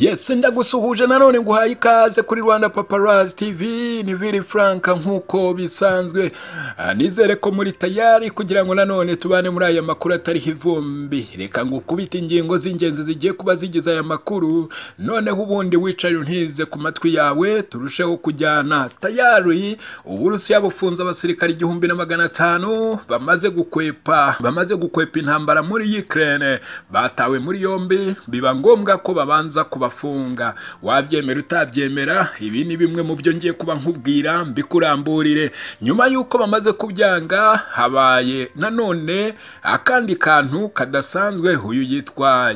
yes ndagusuhuje nanone nguhaye ikaze kuri rwanda paparazi tv ni viri Franka nk'uko bisanzwe ah, nizere ko muri tayari kugira ngo nanone tubane muri aya makuru atariho ivumbi reka ngo ukubite ingingo z'ingenzi zigiye kuba zigize aya makuru noneho ubundi wicaye untize ku matwi yawe turusheho kujyana tayari uburusiya bufunze abasirikare igihumbi na magana atanu bamaze gukwepa bamaze gukwepa intambara muri Ukraine batawe muri yombi biba ngombwa ko babanza kuba kubafunga wabyemera utabyemera ibi ni bimwe mu byo ngiye kuba nkubwira mbikuramburire nyuma y'uko bamaze kubyanga habaye nanone akandi kantu kadasanzwe uyu yitwa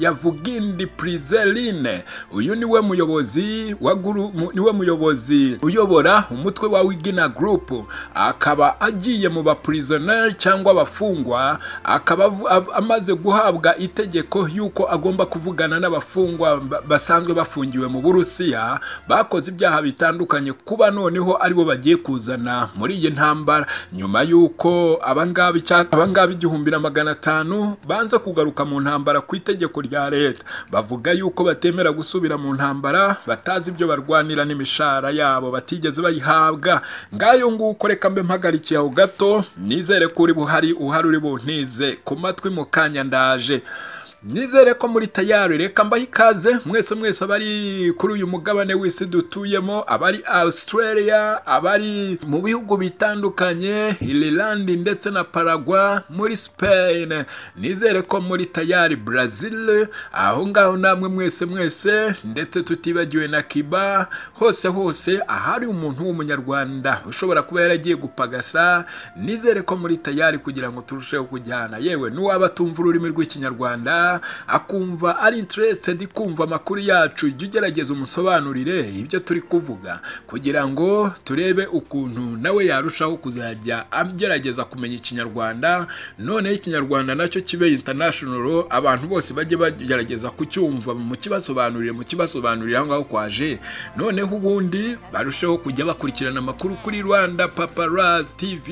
yavugindi purizeline uyu niwe muyobozi niwe muyobozi uyobora umutwe wa wigina gurupu akaba agiye mu bapurizoneri cyangwa abafungwa akaba amaze guhabwa itegeko y'uko agomba kuvugana n'abafungwa basanzwe bafungiwe mu burusiya bakoze ibyaha bitandukanye kuba noneho aribo bagiye kuzana muri iyi ntambara nyuma y'uko abangaba igihumbi na magana atanu banza kugaruka mu ntambara ku itegeko rya leta bavuga yuko batemera gusubira mu ntambara batazi ibyo barwanira n'imishahara yabo batigeze bayihabwa ngayo nguko reka mbe mpagarikiye aho gato nizere ko uri buhari uhari uri buntize ku matwi mu kanya ndaje nizere ko muri tayari reka mbahe ikaze mwese mwese abari kuri uyu mugabane w'isi dutuyemo abari australia abari mu bihugu bitandukanye ireland ndetse na paragwa muri spain nizere ko muri tayari brazil aho ngaho namwe mwese mwese ndetse tutibagiwe na kiba hose hose ahari umuntu w'umunyarwanda ushobora kuba yaragiye gupagasa nizere ko muri tayari kugira ngo turusheho kujyana yewe n'uwaba atumva ururimi rw'ikinyarwanda akumva ari interested kumva amakuru yacu jya ugerageza umusobanurire ibyo turi kuvuga kugira ngo turebe ukuntu nawe yarushaho kuzajya agerageza kumenya ikinyarwanda noneho ikinyarwanda nacyo kibe international abantu bose bajye bagerageza kucyumva mu mukibasobanurire mukibasobanurire aho ngaho kwaje noneho ubundi barusheho kujya bakurikirana amakuru kuri rwanda paparazi TV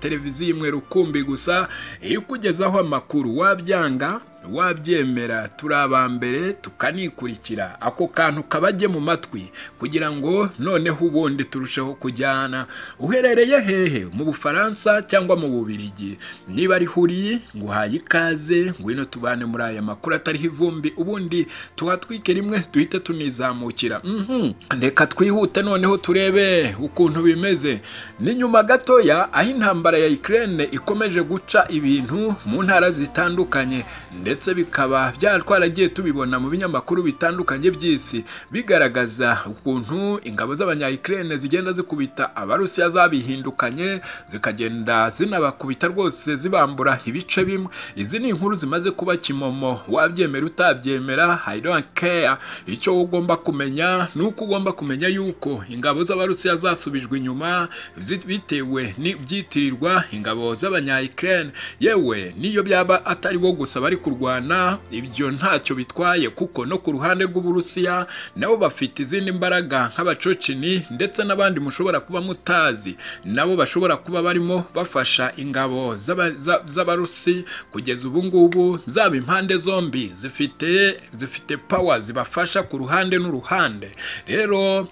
televiziyo imwe rukumbi gusa iyo ukugezaho amakuru wabyanga wabyanga n'ababyemera turi aba mbere tukanikurikira ako kantu kabajye mu matwi kugira ngo noneho ubundi turusheho kujyana uherereye hehe mu bufaransa cyangwa mu bubirigi niba ari huriye nguhaye ikaze ngwino tubane muri aya makuru atariho ivumbi ubundi tuhatwike rimwe duhite tunizamukira mhm. reka twihute noneho turebe ukuntu bimeze ni nyuma gatoya aho intambara ya ikirere ikomeje guca ibintu mu ntara zitandukanye ndetse bikaba byari tubibona mu binyamakuru bitandukanye by'isi bigaragaza ukuntu ingabo z'abanyayikirene zigenda zikubita abarusiya zabihindukanye zikagenda zinabakubita rwose zibambura ibice bimwe izi ni inkuru zimaze kuba kimomo wabyemera utabyemera i don't care icyo ugomba kumenya ni uko ugomba kumenya yuko ingabo z'abarusiya zasubijwe inyuma bitewe nibyitirirwa ingabo z'abanyayikirene yewe niyo byaba atari wo gusa bari kurwana Abafana ibyo ntacyo bitwaye kuko no ku ruhande rw'Uburusiya nabo bafite izindi mbaraga nk'abacocini ndetse n'abandi mushobora kuba mutazi nabo bashobora kuba barimo bafasha ingabo z'abarusi kugeza ubu ngubu zaba impande zombi zifite zifite pawa zibafasha ku ruhande n'uruhande rero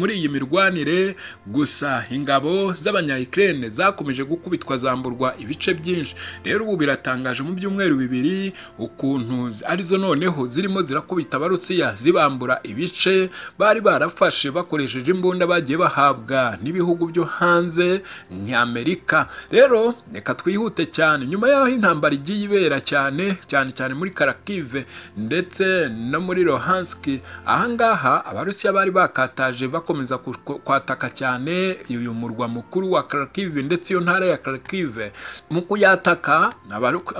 muri iyi mirwanire gusa ingabo z'abanyayikirere zakomeje gukubitwa zamburwa ibice byinshi rero ubu biratangaje mu byumweru bibiri uko kuntu arizo noneho zirimo zirakubita abarusiya zibambura ibice bari barafashe bakoresheje imbunda bagiye bahabwa n'ibihugu byo hanze nk'amerika rero reka twihute cyane nyuma y'aho intambara igiye ibera cyane cyane cyane muri karakive ndetse no muri rohanski ahangaha abarusiya bari bakataje bakomeza kwataka cyane uyu murwa mukuru wa karakive ndetse iyo ntara ya karakive mu kuyataka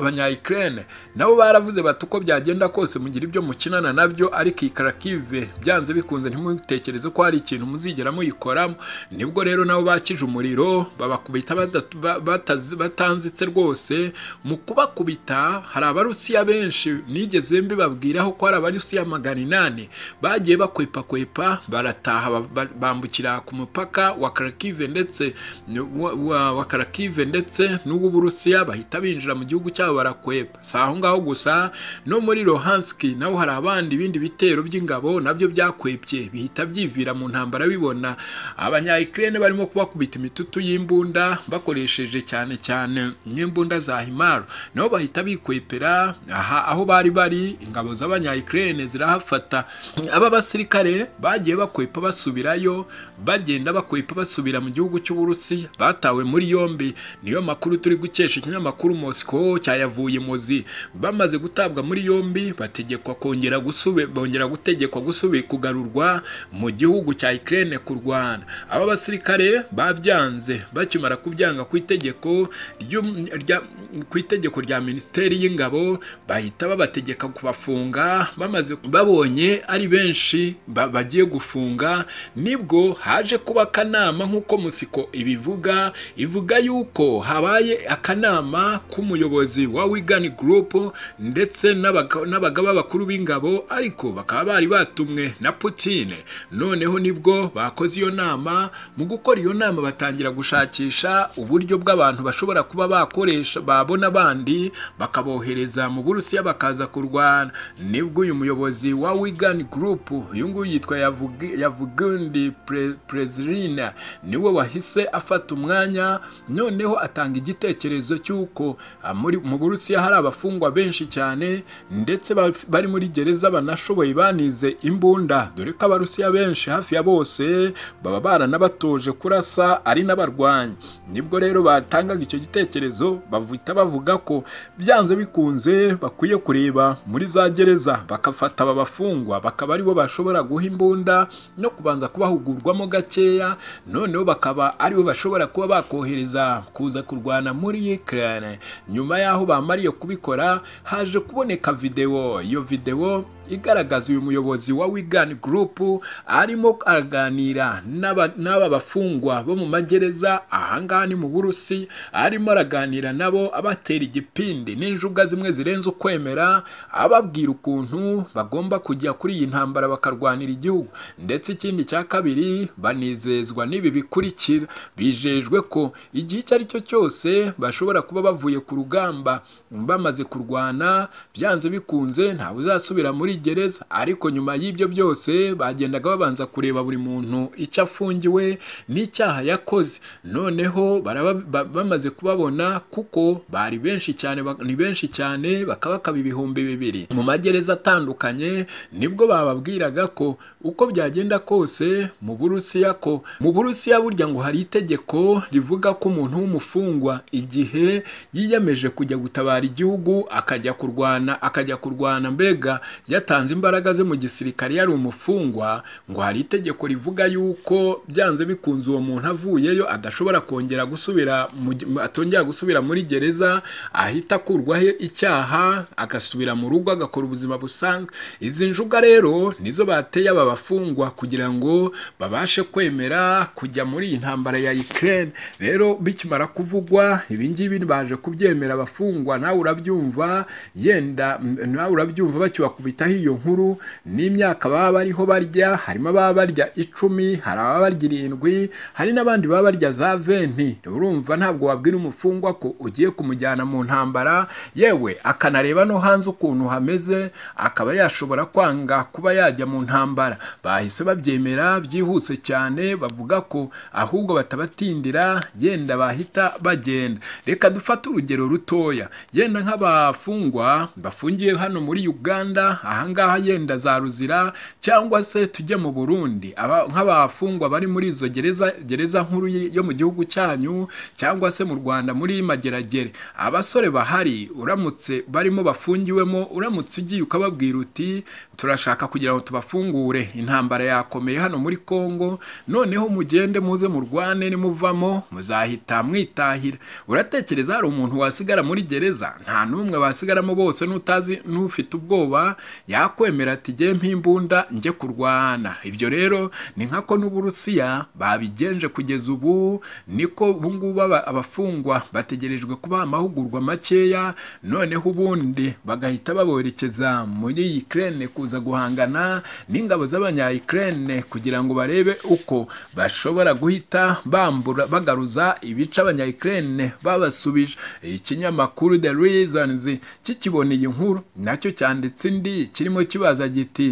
abanya ukraine nabo baravuze baravuze bati uko byagenda kose mugira ibyo mukinana nabyo ariko iyi karakive byanze bikunze ntimubitekereze ko hari ikintu muzigera muyikoramo nibwo rero nabo bakije umuriro babakubita batanzitse rwose mu kubakubita hari abarusiya benshi nigeze mbibabwiraho ko hari abarusiya magana inani bagiye bakwepa kwepa barataha bambukira ku mupaka wa karakive ndetse wa karakive ndetse n'uw'uburusiya bahita binjira mu gihugu cyabo barakwepa si aho ngaho gusa no muri Lohanski naho hari abandi ibindi bitero by'ingabo nabyo byakwebye bihita byivira mu ntambara bibona abanya Ukraine barimo kubakubita imitutu y'imbunda bakoresheje cyane cyane n'imbunda za Himar nabo bahita bikwepera aha aho bari bari ingabo z'abanya Ukraine zirahafata aba basirikare bagiye bakwepa basubirayo bagenda bakwepa basubira mu gihugu cy'Uburusiya batawe muri yombi niyo makuru turi gukesha ikinyamakuru Moscow cyayavuye muzi bamaze bamaze gutabwa muri yombi bategekwa kongera bongera gutegekwa gusubira kugarurwa mu gihugu cya ikirere ku rwanda aba basirikare babyanze bakimara kubyanga ku itegeko ku itegeko rya minisiteri y'ingabo bahita babategeka kubafunga bamaze babonye ari benshi bagiye gufunga nibwo haje kuba akanama nk'uko musiko ibivuga ivuga yuko habaye akanama k'umuyobozi wa wigani gurupu ndetse n'abagaba bakuru b'ingabo ariko bakaba bari batumwe na Putin noneho nibwo bakoze iyo nama mu gukora iyo nama batangira gushakisha uburyo bw'abantu bashobora kuba bakoresha babona abandi bakabohereza mu Burusiya bakaza kurwana nibwo uyu muyobozi wa Wigan Group uyu nguyu yitwa Yavugundi Prezirina niwe wahise afata umwanya noneho atanga igitekerezo cy'uko ah, mu Burusiya hari abafungwa benshi cyane cyane ndetse bari muri gereza banashoboye banize imbunda dore ko abarusiya benshi hafi ya bose baba baranabatoje kurasa ari n'abarwanyi nibwo rero batangaga icyo gitekerezo bavuta bavuga ko byanze bikunze bakwiye kureba muri za gereza bakafata aba bafungwa bakaba aribo bashobora guha imbunda no kubanza kubahugurwamo gakeya noneho bakaba aribo bashobora kuba bakohereza kuza kurwana muri Ukraine nyuma y'aho bamariye kubikora haje haje kuboneka videwo iyo videwo igaragaza uyu muyobozi wa wigani gurupu arimo aganira n'aba bafungwa bo mu magereza ahangaha ni mu burusi arimo araganira nabo abatera igipindi n'injuga zimwe zirenze ukwemera ababwira ukuntu bagomba kujya kuri iyi ntambara bakarwanira igihugu ndetse ikindi cya kabiri banizezwa n'ibi bikurikira bijejwe ko igihe icyo ari cyo cyose bashobora kuba bavuye ku rugamba bamaze kurwana byanze bikunze ntawe uzasubira muri gereza ariko nyuma y'ibyo byose bagendaga babanza kureba buri muntu icyo afungiwe n'icyaha yakoze noneho bamaze kubabona kuko bari benshi cyane ni benshi cyane bakabakaba ibihumbi bibiri mu magereza atandukanye nibwo bababwiraga ko uko byagenda kose mu burusiya ko mu burusiya burya ngo hari itegeko rivuga ko umuntu w'umufungwa igihe yiyemeje kujya gutabara igihugu akajya kurwana akajya kurwana mbega yatanze imbaraga ze mu gisirikare yari umufungwa ngo hari itegeko rivuga yuko byanze bikunze uwo muntu avuyeyo adashobora kongera gusubira atongera gusubira muri gereza ahita akurwaho icyaha agasubira mu rugo agakora ubuzima busanzwe izi njuga rero nizo bateye aba bafungwa kugira ngo babashe kwemera kujya muri iyi ntambara ya Ukraine rero bikimara kuvugwa ibingibi baje kubyemera abafungwa nawe urabyumva yenda nawe urabyumva bakiwakubitaho iyo nkuru n'imyaka baba bariho barya harimo ababa barya icumi hari ababa barya irindwi hari n'abandi baba barya za venti urumva ntabwo wabwira umufungwa ko ugiye kumujyana mu ntambara yewe akanareba no hanze ukuntu hameze akaba yashobora kwanga kuba yajya mu ntambara bahise babyemera byihuse cyane bavuga ko ahubwo batabatindira yenda bahita bagenda reka dufate urugero rutoya yenda nk'abafungwa bafungiye hano muri uganda aha ngaha yenda za ruzira cyangwa se tujye mu burundi nk'abafungwa bari muri izo gereza gereza nkuru yo mu gihugu cyanyu cyangwa se mu rwanda muri mageragere abasore bahari uramutse barimo bafungiwemo uramutse ugiye ukababwira uti turashaka kugira ngo tubafungure intambara yakomeye hano muri congo noneho mugende muze murwane nimuvamo muzahita mwitahira uratekereza hari umuntu wasigara muri gereza nta n'umwe basigaramo bose n'utazi n'ufite ubwoba yakwemera ati njye mpimbunda njye kurwana ibyo rero ni nkako n'uburusiya babigenje kugeza ubu niko ubungubu abafungwa bategerejwe kuba amahugurwa makeya noneho ubundi bagahita baborekeza muri Ukraine kuza guhangana n'ingabo z'abanyayikirene kugira ngo barebe uko bashobora guhita bambura bagaruza ibice abanyayikirene babasubije ikinyamakuru the reasons kikiboneye inkuru nacyo cyanditse indi kirimo kibaza giti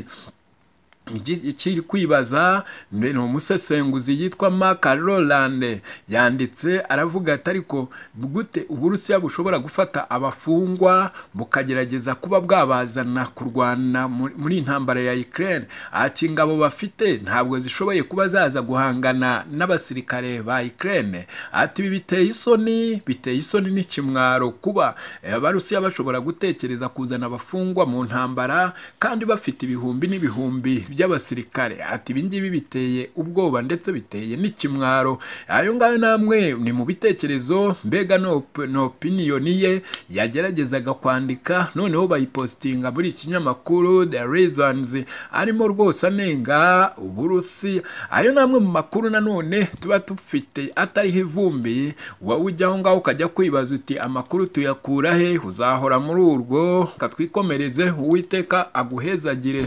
kiri kwibaza ni umusesenguzi yitwa maka rolande yanditse aravuga ati ariko gute uburusiya bushobora gufata abafungwa bukagerageza kuba bwabazana kurwana muri intambara ya ikirere ati ingabo bafite ntabwo zishoboye kuba zaza guhangana n'abasirikare ba ikirere ati ibi biteye isoni biteye isoni n'ikimwaro kuba eh, abarusiya bashobora gutekereza kuzana abafungwa mu ntambara kandi bafite ibihumbi n'ibihumbi by'abasirikare ati ibingibi biteye ubwoba ndetse biteye n'ikimwaro ayo ngayo namwe ni mu bitekerezo mbega ni opiniyoni ye yageragezaga kwandika noneho bayipositinga muri ikinyamakuru the reasons arimo rwose anenga uburusi ayo namwe mu makuru nanone tuba dufite atariho ivumbi wowe ujya aho ngaho ukajya kwibaza uti amakuru tuyakura he uzahora muri urwo katwikomereze uwiteka aguhezagire